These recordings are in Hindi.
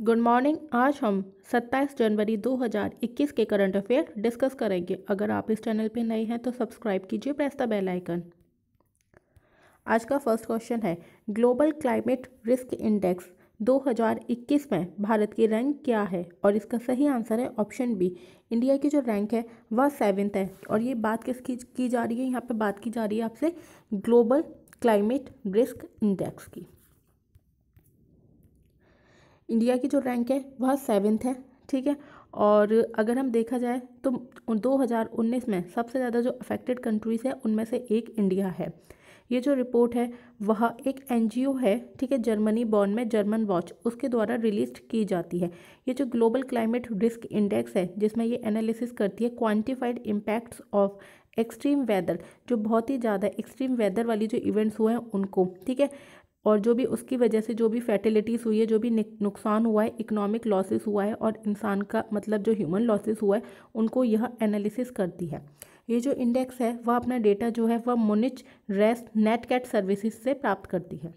गुड मॉर्निंग आज हम 27 जनवरी 2021 के करंट अफेयर डिस्कस करेंगे अगर आप इस चैनल पर नए हैं तो सब्सक्राइब कीजिए प्रेस द बेल आइकन आज का फर्स्ट क्वेश्चन है ग्लोबल क्लाइमेट रिस्क इंडेक्स 2021 में भारत की रैंक क्या है और इसका सही आंसर है ऑप्शन बी इंडिया की जो रैंक है वह सेवन्थ है और ये बात किसकी की जा रही है यहाँ पर बात की जा रही है आपसे ग्लोबल क्लाइमेट रिस्क इंडेक्स की इंडिया की जो रैंक है वह सेवन्थ है ठीक है और अगर हम देखा जाए तो 2019 में सबसे ज़्यादा जो अफेक्टेड कंट्रीज़ हैं उनमें से एक इंडिया है ये जो रिपोर्ट है वह एक एनजीओ है ठीक है जर्मनी बॉर्न में जर्मन वॉच उसके द्वारा रिलीज की जाती है ये जो ग्लोबल क्लाइमेट रिस्क इंडेक्स है जिसमें ये एनालिसिस करती है quantified impacts of extreme weather जो बहुत ही ज़्यादा एक्सट्रीम वेदर वाली जो इवेंट्स हुए हैं उनको ठीक है और जो भी उसकी वजह से जो भी फैटिलिटीज़ हुई है जो भी नुकसान हुआ है इकोनॉमिक लॉसेस हुआ है और इंसान का मतलब जो ह्यूमन लॉसेस हुआ है उनको यह एनालिसिस करती है ये जो इंडेक्स है वह अपना डेटा जो है वह मोनिच रेस्ट नेट कैट सर्विसेज से प्राप्त करती है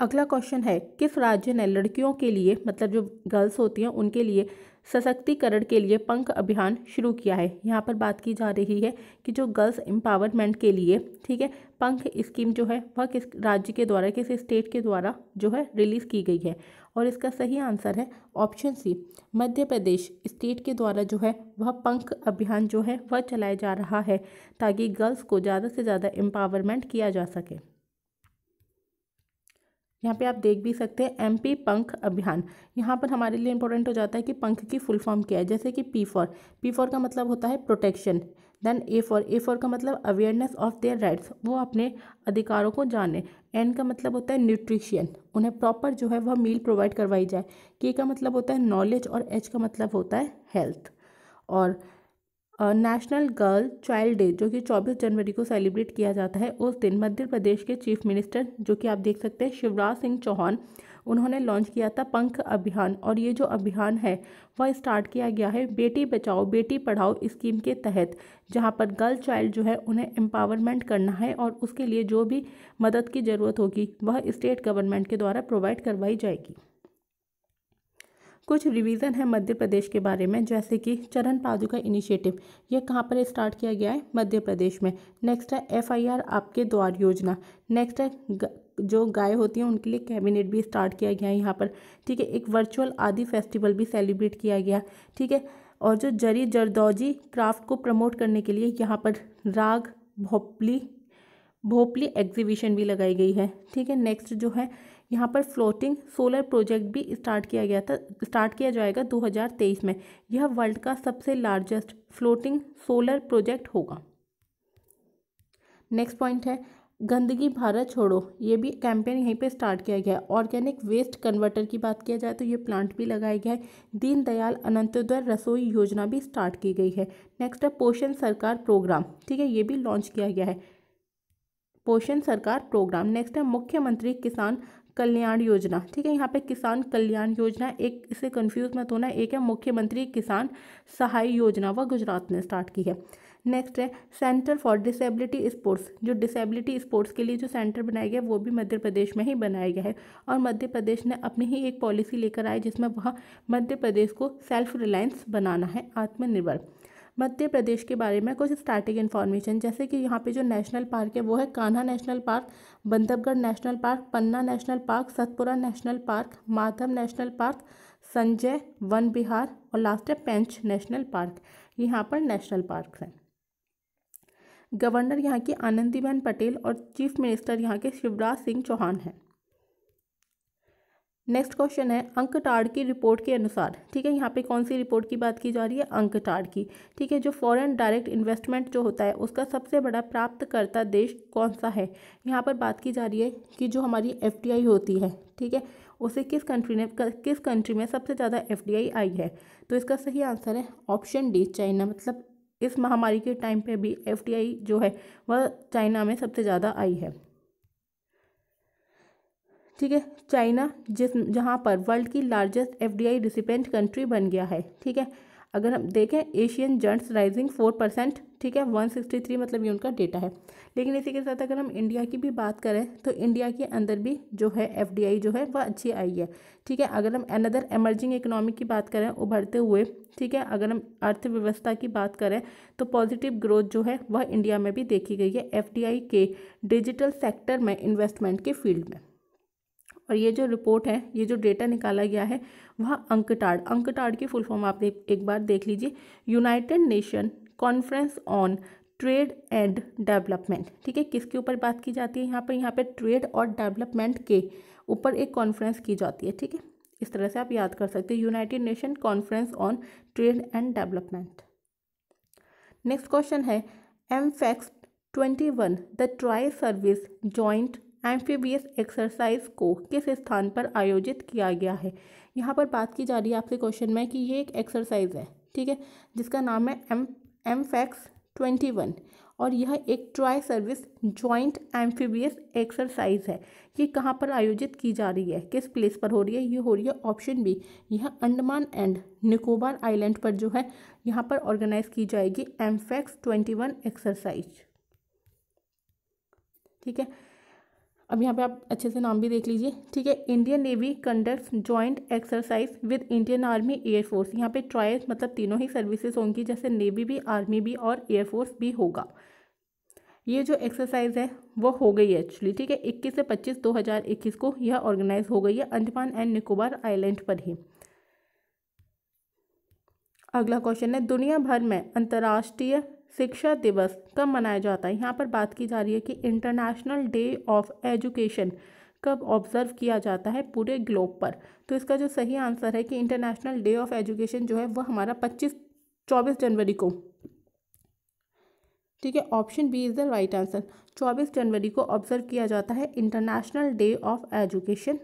अगला क्वेश्चन है किस राज्य ने लड़कियों के लिए मतलब जो गर्ल्स होती हैं उनके लिए सशक्तिकरण के लिए पंख अभियान शुरू किया है यहाँ पर बात की जा रही है कि जो गर्ल्स एम्पावरमेंट के लिए ठीक है पंख स्कीम जो है वह किस राज्य के द्वारा किस स्टेट के द्वारा जो है रिलीज़ की गई है और इसका सही आंसर है ऑप्शन सी मध्य प्रदेश स्टेट के द्वारा जो है वह पंख अभियान जो है वह चलाया जा रहा है ताकि गर्ल्स को ज़्यादा से ज़्यादा एम्पावरमेंट किया जा सके यहाँ पे आप देख भी सकते हैं एम पी पंख अभियान यहाँ पर हमारे लिए इंपॉर्टेंट हो जाता है कि पंख की फुल फॉर्म क्या है जैसे कि पी फॉर पी फॉर का मतलब होता है protection then A for A for का मतलब अवेयरनेस ऑफ देयर राइट्स वो अपने अधिकारों को जाने एन का मतलब होता है न्यूट्रिशियन उन्हें प्रॉपर जो है वह मील प्रोवाइड करवाई जाए के का मतलब होता है नॉलेज और एच का मतलब होता है हेल्थ और नेशनल गर्ल चाइल्ड डे जो कि 24 जनवरी को सेलिब्रेट किया जाता है उस दिन मध्य प्रदेश के चीफ मिनिस्टर जो कि आप देख सकते हैं शिवराज सिंह चौहान उन्होंने लॉन्च किया था पंख अभियान और ये जो अभियान है वह स्टार्ट किया गया है बेटी बचाओ बेटी पढ़ाओ स्कीम के तहत जहाँ पर गर्ल चाइल्ड जो है उन्हें एम्पावरमेंट करना है और उसके लिए जो भी मदद की ज़रूरत होगी वह स्टेट गवर्नमेंट के द्वारा प्रोवाइड करवाई जाएगी कुछ रिवीजन है मध्य प्रदेश के बारे में जैसे कि चरण पादुका इनिशिएटिव यह कहाँ पर स्टार्ट किया गया है मध्य प्रदेश में नेक्स्ट है एफआईआर आपके द्वार योजना नेक्स्ट है जो गाय होती हैं उनके लिए कैबिनेट भी स्टार्ट किया गया है यहाँ पर ठीक है एक वर्चुअल आदि फेस्टिवल भी सेलिब्रेट किया गया ठीक है और जो जरी जरदौजी क्राफ्ट को प्रमोट करने के लिए यहाँ पर राग भोपली भोपली एग्जीबिशन भी लगाई गई है ठीक है नेक्स्ट जो है यहाँ पर फ्लोटिंग सोलर प्रोजेक्ट भी स्टार्ट किया गया था स्टार्ट किया जाएगा 2023 में यह वर्ल्ड का सबसे लार्जेस्ट फ्लोटिंग सोलर प्रोजेक्ट होगा नेक्स्ट पॉइंट है गंदगी भारत छोड़ो ये भी कैंपेन यहीं पे स्टार्ट किया गया है ऑर्गेनिक वेस्ट कन्वर्टर की बात किया जाए तो ये प्लांट भी लगाया गया है दीनदयाल अनंतोदय रसोई योजना भी स्टार्ट की गई है नेक्स्ट है पोषण सरकार प्रोग्राम ठीक है ये भी लॉन्च किया गया है पोषण सरकार प्रोग्राम नेक्स्ट है मुख्यमंत्री किसान कल्याण योजना ठीक है यहाँ पे किसान कल्याण योजना एक इससे कंफ्यूज मत होना एक है मुख्यमंत्री किसान सहाय योजना वह गुजरात ने स्टार्ट की है नेक्स्ट है सेंटर फॉर डिसेबिलिटी स्पोर्ट्स जो डिसेबिलिटी स्पोर्ट्स के लिए जो सेंटर बनाया गया वो भी मध्य प्रदेश में ही बनाया गया है और मध्य प्रदेश ने अपनी ही एक पॉलिसी लेकर आए जिसमें वह मध्य प्रदेश को सेल्फ रिलायंस बनाना है आत्मनिर्भर मध्य प्रदेश के बारे में कुछ स्टार्टिंग इन्फॉर्मेशन जैसे कि यहाँ पे जो नेशनल पार्क है वो है Kanha national park Bandhavgarh national park Panna national park Satpura national park Madhav national park Sanjay Van Vihar और लास्ट है पेंच नेशनल पार्क यहाँ पर नेशनल पार्क हैं गवर्नर यहाँ की आनंदीबेन पटेल और चीफ मिनिस्टर यहाँ के शिवराज सिंह चौहान हैं नेक्स्ट क्वेश्चन है अंक टाड़ की रिपोर्ट के अनुसार ठीक है यहाँ पे कौन सी रिपोर्ट की बात की जा रही है अंक टाड़ की ठीक है जो फॉरेन डायरेक्ट इन्वेस्टमेंट जो होता है उसका सबसे बड़ा प्राप्तकर्ता देश कौन सा है यहाँ पर बात की जा रही है कि जो हमारी एफ होती है ठीक है उसे किस कंट्री ने किस कंट्री में सबसे ज़्यादा एफ आई है तो इसका सही आंसर है ऑप्शन डी चाइना मतलब इस महामारी के टाइम पर भी एफ जो है वह चाइना में सबसे ज़्यादा आई है ठीक है चाइना जिस जहाँ पर वर्ल्ड की लार्जेस्ट एफडीआई रिसिपेंट कंट्री बन गया है ठीक है अगर हम देखें Asian giants rising four percent ठीक है वन सिक्सटी थ्री मतलब ये उनका डेटा है लेकिन इसी के साथ अगर हम इंडिया की भी बात करें तो इंडिया के अंदर भी जो है एफ जो है वह अच्छी आई है ठीक है अगर हम अनदर एमर्जिंग इकोनॉमी की बात करें उभरते हुए ठीक है अगर हम अर्थव्यवस्था की बात करें तो पॉजिटिव ग्रोथ जो है वह इंडिया में भी देखी गई है एफ के डिजिटल सेक्टर में इन्वेस्टमेंट के फील्ड में और ये जो रिपोर्ट है ये जो डेटा निकाला गया है वह अंकटाड अंकटाड की फुल फॉर्म आप एक बार देख लीजिए United Nation conference on trade and development ठीक है किसके ऊपर बात की जाती है यहाँ पर यहाँ पर ट्रेड और डेवलपमेंट के ऊपर एक कॉन्फ्रेंस की जाती है ठीक है इस तरह से आप याद कर सकते हैं United Nation conference on trade and development next question है AMPHEX twenty one the tri service joint amphibious exercise को किस स्थान पर आयोजित किया गया है यहाँ पर बात की जा रही है आपसे क्वेश्चन में कि ये एक एक्सरसाइज है ठीक है जिसका नाम है M AMPHEX twenty one और यह एक tri service joint amphibious exercise है ये कहाँ पर आयोजित की जा रही है किस प्लेस पर हो रही है ये हो रही है ऑप्शन बी यह अंडमान एंड निकोबार आइलैंड पर जो है यहाँ पर ऑर्गेनाइज की जाएगी एम्फैक्स ट्वेंटी वन एक्सरसाइज ठीक है अब यहाँ पे आप अच्छे से नाम भी देख लीजिए ठीक है Indian navy conduct joint exercise with Indian army air force यहाँ पे ट्रायल मतलब तीनों ही सर्विसेज होंगी जैसे नेवी भी आर्मी भी और एयरफोर्स भी होगा ये जो एक्सरसाइज है वो हो गई है एक्चुअली ठीक है इक्कीस से पच्चीस दो हज़ार इक्कीस को यह ऑर्गेनाइज हो गई है अंडमान एंड निकोबार आइलैंड पर ही अगला क्वेश्चन है दुनिया भर में अंतर्राष्ट्रीय शिक्षा दिवस कब मनाया जाता है यहाँ पर बात की जा रही है कि इंटरनेशनल डे ऑफ एजुकेशन कब ऑब्जर्व किया जाता है पूरे ग्लोब पर तो इसका जो सही आंसर है कि इंटरनेशनल डे ऑफ एजुकेशन जो है वह हमारा पच्चीस चौबीस जनवरी को ठीक है option B is the right answer चौबीस जनवरी को ऑब्जर्व किया जाता है इंटरनेशनल डे ऑफ एजुकेशन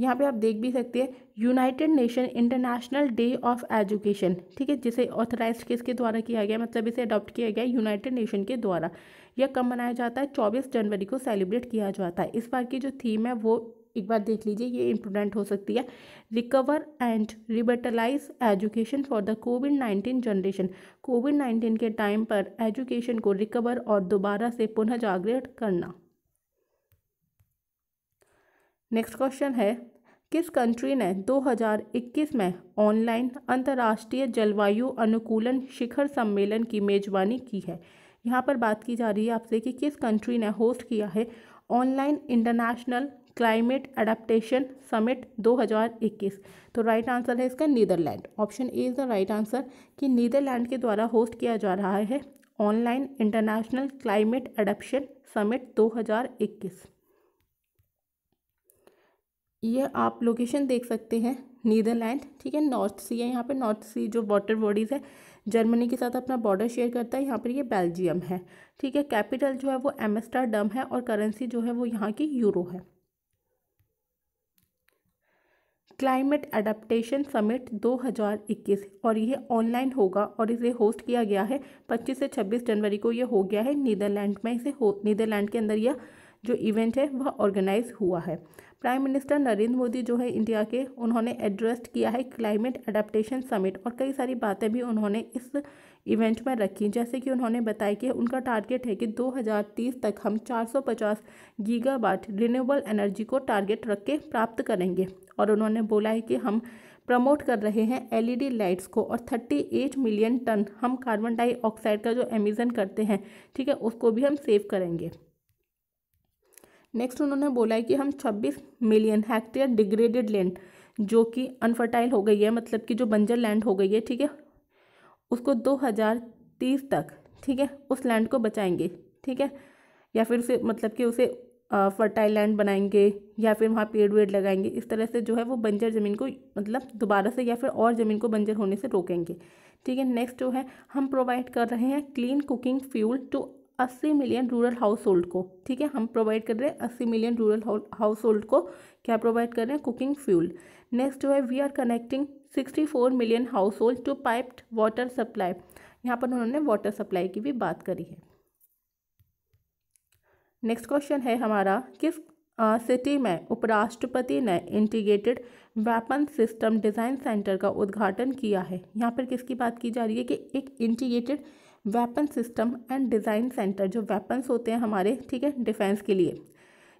यहाँ पे आप देख भी सकते हैं United Nation international day of education ठीक है जिसे ऑथराइज किसके द्वारा किया गया मतलब इसे अडॉप्ट किया गया यूनाइटेड नेशन के द्वारा यह कब मनाया जाता है चौबीस जनवरी को सेलिब्रेट किया जाता है इस बार की जो थीम है वो एक बार देख लीजिए ये इम्पोर्टेंट हो सकती है recover and revitalize education for the Covid nineteen generation Covid nineteen के टाइम पर एजुकेशन को रिकवर और दोबारा से पुनः जागृत करना नेक्स्ट क्वेश्चन है किस कंट्री ने 2021 में ऑनलाइन अंतर्राष्ट्रीय जलवायु अनुकूलन शिखर सम्मेलन की मेज़बानी की है यहाँ पर बात की जा रही है आपसे कि किस कंट्री ने होस्ट किया है online international climate adaptation summit 2021 तो राइट आंसर है इसका Netherland option A is the right answer कि नीदरलैंड के द्वारा होस्ट किया जा रहा है online international climate adaptation summit 2021 यह आप लोकेशन देख सकते हैं नीदरलैंड ठीक है नॉर्थ सी है यहाँ पे नॉर्थ सी जो वाटर बॉडीज़ है जर्मनी के साथ अपना बॉर्डर शेयर करता है यहाँ पर ये बेल्जियम है ठीक है कैपिटल जो है वो एमस्टरडम है और करेंसी जो है वो यहाँ की यूरो है क्लाइमेट अडेप्टेशन समिट 2021 और ये ऑनलाइन होगा और इसे होस्ट किया गया है 25 से 26 जनवरी को ये हो गया है नीदरलैंड में इसे हो नीदरलैंड के अंदर यह जो इवेंट है वह ऑर्गेनाइज हुआ है प्राइम मिनिस्टर नरेंद्र मोदी जो है इंडिया के उन्होंने एड्रेस किया है क्लाइमेट अडेप्टेशन समिट और कई सारी बातें भी उन्होंने इस इवेंट में रखी जैसे कि उन्होंने बताया कि उनका टारगेट है कि 2030 तक हम 450 गीगावाट रिन्यूएबल एनर्जी को टारगेट रख के प्राप्त करेंगे और उन्होंने बोला है कि हम प्रमोट कर रहे हैं एलईडी लाइट्स e को और 38 मिलियन टन हम कार्बन डाइऑक्साइड का जो एमिज़न करते हैं ठीक है उसको भी हम सेव करेंगे नेक्स्ट उन्होंने बोला है कि हम 26 मिलियन हेक्टेयर डिग्रेडेड लैंड जो कि अनफर्टाइल हो गई है मतलब कि जो बंजर लैंड हो गई है ठीक है उसको 2030 तक ठीक है उस लैंड को बचाएंगे ठीक है या फिर उसे मतलब कि उसे फर्टाइल लैंड बनाएंगे या फिर वहाँ पेड़ वेड़ लगाएंगे इस तरह से जो है वो बंजर ज़मीन को मतलब दोबारा से या फिर और ज़मीन को बंजर होने से रोकेंगे ठीक है नेक्स्ट जो है हम प्रोवाइड कर रहे हैं क्लीन कुकिंग फ्यूल टू अस्सी मिलियन रूरल हाउस होल्ड को ठीक है हम प्रोवाइड कर रहे हैं अस्सी मिलियन रूरल हाउस होल्ड को क्या प्रोवाइड कर रहे हैं कुकिंग फ्यूल नेक्स्ट जो है we are connecting sixty four million household to piped water supply यहाँ पर उन्होंने वाटर सप्लाई की भी बात करी है नेक्स्ट क्वेश्चन है हमारा किस सिटी में उपराष्ट्रपति ने integrated weapon system design centre का उद्घाटन किया है यहाँ पर किसकी बात की जा रही है कि एक integrated weapon system and design centre जो वेपन्स होते हैं हमारे ठीक है डिफेंस के लिए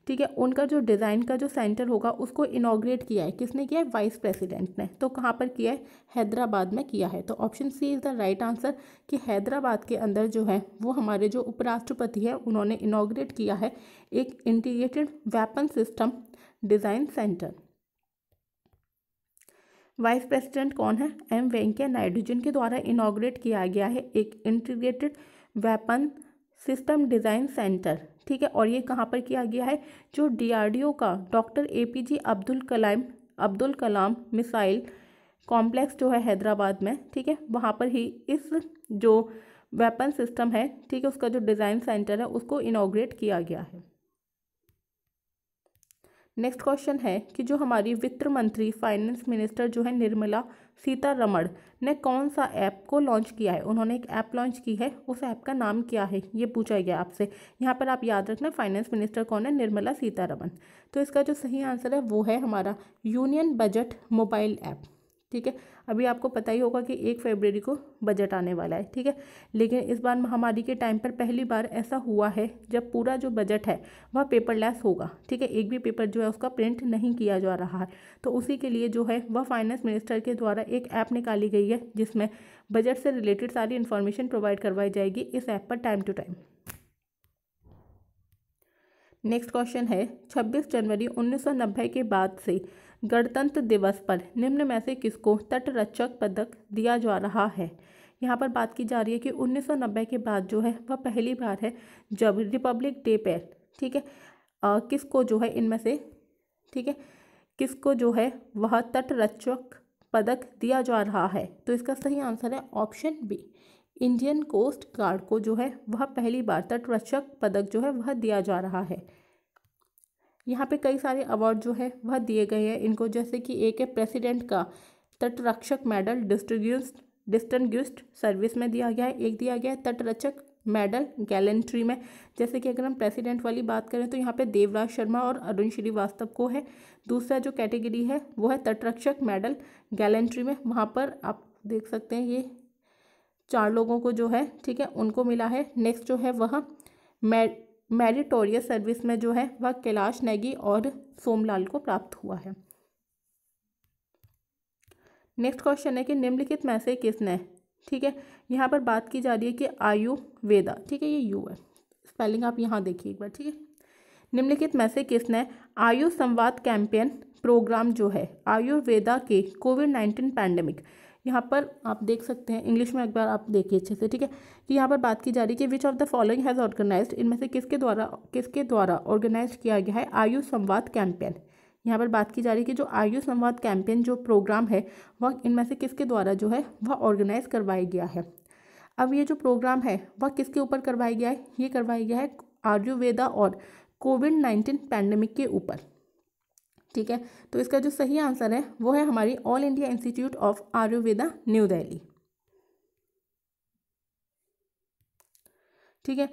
ठीक है उनका जो डिज़ाइन का जो सेंटर होगा उसको इनाग्रेट किया है किसने किया है वाइस प्रेसिडेंट ने तो कहाँ पर किया है हैदराबाद में किया है तो option C is the right answer कि हैदराबाद के अंदर जो है वो हमारे जो उपराष्ट्रपति है उन्होंने इनाग्रेट किया है एक integrated weapon system design centre vice president कौन है एम वेंकैया नायडू जिनके द्वारा इनाग्रेट किया गया है एक integrated weapon system design centre ठीक है और ये कहाँ पर किया गया है जो डी का doctor A Abdul Kalam Abdul Kalam missile complex जो है हैदराबाद में ठीक है वहाँ पर ही इस जो वेपन सिस्टम है ठीक है उसका जो डिज़ाइन सेंटर है उसको इनाग्रेट किया गया है नेक्स्ट क्वेश्चन है कि जो हमारी वित्त मंत्री फाइनेंस मिनिस्टर जो है निर्मला सीतारमण ने कौन सा ऐप को लॉन्च किया है उन्होंने एक ऐप लॉन्च की है उस ऐप का नाम क्या है ये पूछा गया आपसे यहाँ पर आप याद रखना फाइनेंस मिनिस्टर कौन है निर्मला सीतारमण तो इसका जो सही आंसर है वो है हमारा यूनियन बजट मोबाइल ऐप ठीक है अभी आपको पता ही होगा कि एक फरवरी को बजट आने वाला है ठीक है लेकिन इस बार महामारी के टाइम पर पहली बार ऐसा हुआ है जब पूरा जो बजट है वह पेपरलेस होगा ठीक है एक भी पेपर जो है उसका प्रिंट नहीं किया जा रहा है तो उसी के लिए जो है वह फाइनेंस मिनिस्टर के द्वारा एक ऐप निकाली गई है जिसमें बजट से रिलेटेड सारी इन्फॉर्मेशन प्रोवाइड करवाई जाएगी इस ऐप पर time to time next question है छब्बीस जनवरी उन्नीस के बाद से गणतंत्र दिवस पर निम्न में से किसको तटरक्षक पदक दिया जा रहा है यहाँ पर बात की जा रही है कि 1990 के बाद जो है वह पहली बार है जब रिपब्लिक डे पर ठीक है आ, किसको जो है इनमें से ठीक है किसको जो है वह तटरक्षक पदक दिया जा रहा है तो इसका सही आंसर है option B Indian coast guard को जो है वह पहली बार तटरक्षक पदक जो है वह दिया जा रहा है यहाँ पे कई सारे अवार्ड जो है वह दिए गए हैं इनको जैसे कि एक है प्रेसिडेंट का तटरक्षक मेडल डिस्ट्रीब्यूस्ट डिस्टनग्यूस्ट सर्विस में दिया गया है एक दिया गया है तटरक्षक मेडल गैलेंट्री में जैसे कि अगर हम प्रेसिडेंट वाली बात करें तो यहाँ पे देवराज शर्मा और अरुण श्रीवास्तव को है दूसरा जो कैटेगरी है वो है तटरक्षक मेडल गैलेंट्री में वहाँ पर आप देख सकते हैं ये चार लोगों को जो है ठीक है उनको मिला है नेक्स्ट जो है वह मेड मेरिटोरियस सर्विस में जो है वह कैलाश नेगी और सोमलाल को प्राप्त हुआ है नेक्स्ट क्वेश्चन है कि निम्नलिखित में से किसने ठीक है यहाँ पर बात की जा रही है कि आयु वेदा ठीक है ये यू है स्पेलिंग आप यहाँ देखिए एक बार ठीक है निम्नलिखित में से किसने आयु संवाद कैंपेन प्रोग्राम जो है आयुर्वेदा के कोविड नाइन्टीन पैंडेमिक यहाँ पर आप देख सकते हैं इंग्लिश में एक बार आप देखिए अच्छे से ठीक है कि यहाँ पर बात की जा रही है कि which of the following has organise इनमें से किसके द्वारा किसके द्वारा ऑर्गेनाइज किया गया है आयु संवाद कैंपेन यहाँ पर बात की जा रही है कि जो आयु संवाद कैंपेन जो प्रोग्राम है वह इनमें से किसके द्वारा जो है वह ऑर्गेनाइज करवाया गया है अब ये जो प्रोग्राम है वह किसके ऊपर करवाया गया है ये करवाया गया है आयुर्वेदा और कोविड नाइन्टीन पैंडमिक के ऊपर ठीक है तो इसका जो सही आंसर है वो है हमारी all India institute of Ayurveda new Delhi ठीक है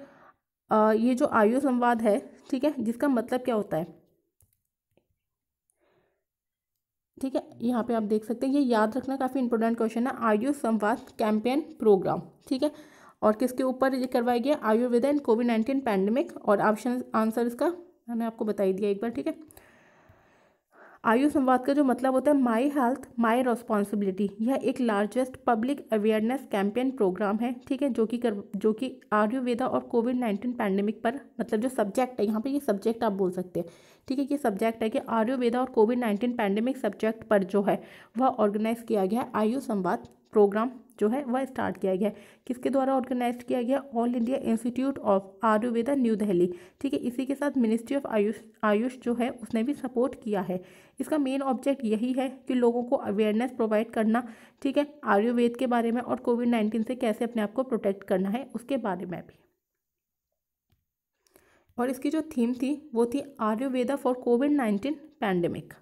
ये जो आयु संवाद है ठीक है जिसका मतलब क्या होता है ठीक है यहाँ पे आप देख सकते हैं ये याद रखना काफ़ी इंपॉर्टेंट क्वेश्चन है आयु संवाद कैंपेन प्रोग्राम ठीक है और किसके ऊपर ये करवाया गया Ayurveda and covid nineteen pandemic और ऑप्शन आंसर इसका मैंने आपको बताई दिया एक बार ठीक है आयु संवाद का जो मतलब होता है माई हेल्थ माई रिस्पॉन्सिबिलिटी यह एक largest public awareness campaign programme है ठीक है जो कि कर जो कि आयुर्वेदा और कोविड नाइन्टीन पैंडेमिक पर मतलब जो सब्जेक्ट है यहाँ पर ये सब्जेक्ट आप बोल सकते हैं ठीक है ये सब्जेक्ट है कि आयुर्वेदा और कोविड नाइन्टीन पैंडेमिक सब्जेक्ट पर जो है वह ऑर्गेनाइज किया गया है आयु संवाद प्रोग्राम जो है वह स्टार्ट किया गया है किसके द्वारा ऑर्गेनाइज किया गया all India institute of Ayurveda new Delhi ठीक है इसी के साथ मिनिस्ट्री ऑफ आयुष आयुष जो है उसने भी सपोर्ट किया है इसका मेन ऑब्जेक्ट यही है कि लोगों को अवेयरनेस प्रोवाइड करना ठीक है आयुर्वेद के बारे में और कोविड नाइन्टीन से कैसे अपने आप को प्रोटेक्ट करना है उसके बारे में भी और इसकी जो थीम थी वो थी Ayurveda for covid nineteen pandemic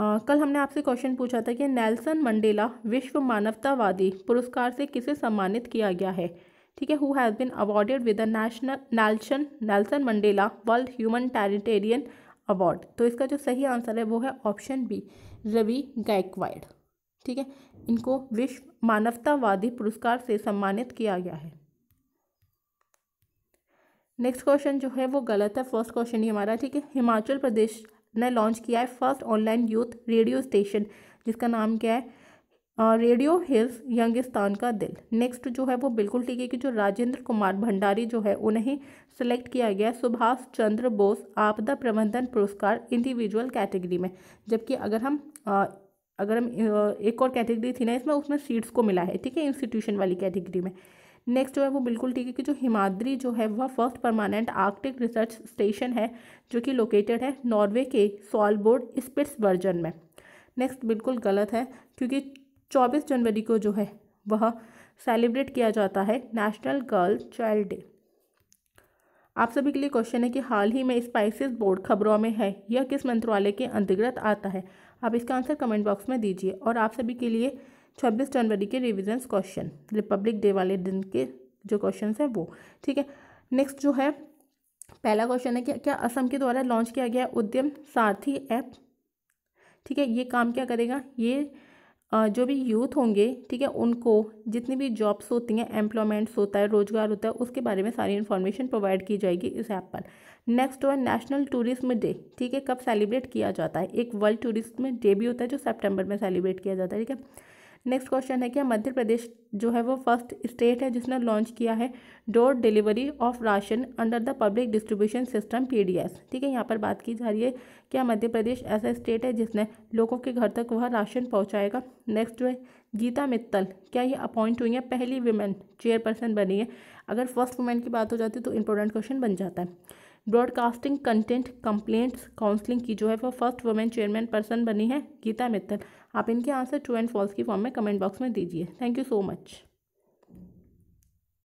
आ, कल हमने आपसे क्वेश्चन पूछा था कि नेल्सन मंडेला विश्व मानवतावादी पुरस्कार से किसे सम्मानित किया गया है ठीक है who has been awarded with the national Nelson Nelson Mandela world humanitarian award तो इसका जो सही आंसर है वो है ऑप्शन बी रवि गायकवाड ठीक है इनको विश्व मानवतावादी पुरस्कार से सम्मानित किया गया है नेक्स्ट क्वेश्चन जो है वो गलत है फर्स्ट क्वेश्चन ही हमारा ठीक है हिमाचल प्रदेश ने लॉन्च किया है first online youth radio station जिसका नाम क्या है रेडियो हिल्स यंगिस्तान का दिल नेक्स्ट जो है वो बिल्कुल ठीक है कि जो राजेंद्र कुमार भंडारी जो है उन्हें सेलेक्ट किया गया सुभाष चंद्र बोस आपदा प्रबंधन पुरस्कार इंडिविजुअल कैटेगरी में जबकि अगर हम आ, अगर हम एक और कैटेगरी थी ना इसमें उसमें सीट्स को मिला है ठीक है इंस्टीट्यूशन वाली कैटेगरी में नेक्स्ट जो है वो बिल्कुल ठीक है कि जो हिमाद्री जो है वह first permanent Arctic research station है जो कि लोकेटेड है नॉर्वे के सॉलबोर्ड स्पिट्स वर्जन में नेक्स्ट बिल्कुल गलत है क्योंकि चौबीस जनवरी को जो है वह सेलिब्रेट किया जाता है नेशनल गर्ल चाइल्ड डे आप सभी के लिए क्वेश्चन है कि हाल ही में स्पाइसेस बोर्ड खबरों में है यह किस मंत्रालय के अंतर्गत आता है आप इसका आंसर कमेंट बॉक्स में दीजिए और आप सभी के लिए छब्बीस जनवरी के रिविजन्स क्वेश्चन रिपब्लिक डे वाले दिन के जो क्वेश्चन हैं वो ठीक है नेक्स्ट जो है पहला क्वेश्चन है कि क्या असम के द्वारा लॉन्च किया गया उद्यम सारथी ऐप ठीक है ये काम क्या करेगा ये जो भी यूथ होंगे ठीक है उनको जितनी भी जॉब्स होती हैं एम्प्लॉयमेंट्स होता है रोजगार होता है उसके बारे में सारी इन्फॉर्मेशन प्रोवाइड की जाएगी इस ऐप पर नेक्स्ट है नेशनल टूरिज्म डे ठीक है कब सेलिब्रेट किया जाता है एक वर्ल्ड टूरिज्म डे भी होता है जो सेप्टेम्बर में सेलिब्रेट किया जाता है ठीक है नेक्स्ट क्वेश्चन है कि मध्य प्रदेश जो है वो फर्स्ट स्टेट है जिसने लॉन्च किया है door delivery of ration under the public distribution system PDS ठीक है यहाँ पर बात की जा रही है क्या मध्य प्रदेश ऐसा स्टेट है जिसने लोगों के घर तक वह राशन पहुँचाएगा नेक्स्ट जो है गीता मित्तल क्या ये अपॉइंट हुई है पहली वुमेन चेयरपर्सन बनी है अगर फर्स्ट वुमेन की बात हो जाती तो इम्पोर्टेंट क्वेश्चन बन जाता है ब्रॉडकास्टिंग कंटेंट कंप्लेंट्स काउंसलिंग की जो है वो फर्स्ट वुमेन चेयरमैन पर्सन बनी है गीता मित्तल आप इनके आंसर ट्रू एंड फॉल्स की फॉर्म में कमेंट बॉक्स में दीजिए थैंक यू सो मच